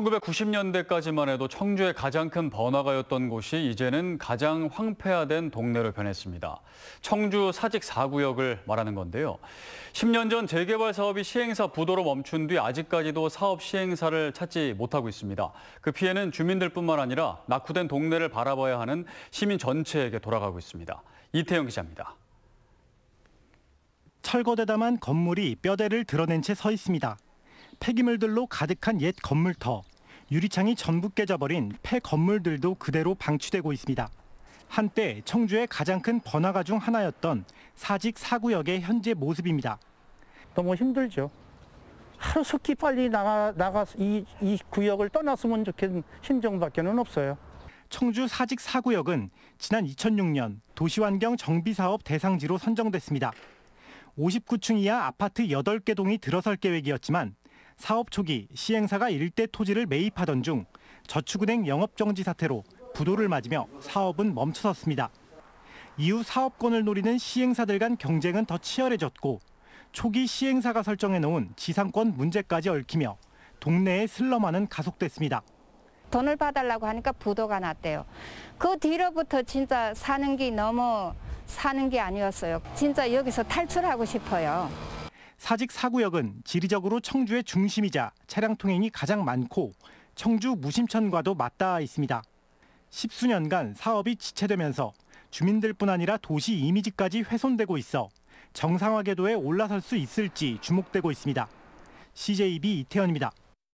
1990년대까지만 해도 청주의 가장 큰 번화가였던 곳이 이제는 가장 황폐화된 동네로 변했습니다. 청주 사직 4구역을 말하는 건데요. 10년 전 재개발 사업이 시행사 부도로 멈춘 뒤 아직까지도 사업 시행사를 찾지 못하고 있습니다. 그 피해는 주민들뿐만 아니라 낙후된 동네를 바라봐야 하는 시민 전체에게 돌아가고 있습니다. 이태영 기자입니다. 철거되다만 건물이 뼈대를 드러낸 채 서 있습니다. 폐기물들로 가득한 옛 건물터, 유리창이 전부 깨져버린 폐 건물들도 그대로 방치되고 있습니다. 한때 청주의 가장 큰 번화가 중 하나였던 사직 사구역의 현재 모습입니다. 너무 힘들죠. 하루 속히 빨리 나가, 나가서 이, 이 구역을 떠났으면 좋겠는 심정밖에는 없어요. 청주 사직 사구역은 지난 2006년 도시환경 정비사업 대상지로 선정됐습니다. 59층 이하 아파트 8개 동이 들어설 계획이었지만 사업 초기 시행사가 일대 토지를 매입하던 중 저축은행 영업정지 사태로 부도를 맞으며 사업은 멈춰섰습니다. 이후 사업권을 노리는 시행사들 간 경쟁은 더 치열해졌고 초기 시행사가 설정해놓은 지상권 문제까지 얽히며 동네의 슬럼화는 가속됐습니다. 돈을 받달라고 하니까 부도가 났대요. 그 뒤로부터 진짜 사는 게 너무 사는 게 아니었어요. 진짜 여기서 탈출하고 싶어요. 사직 4구역은 지리적으로 청주의 중심이자 차량 통행이 가장 많고 청주 무심천과도 맞닿아 있습니다. 십수년간 사업이 지체되면서 주민들뿐 아니라 도시 이미지까지 훼손되고 있어 정상화 궤도에 올라설 수 있을지 주목되고 있습니다. CJB 이태현입니다.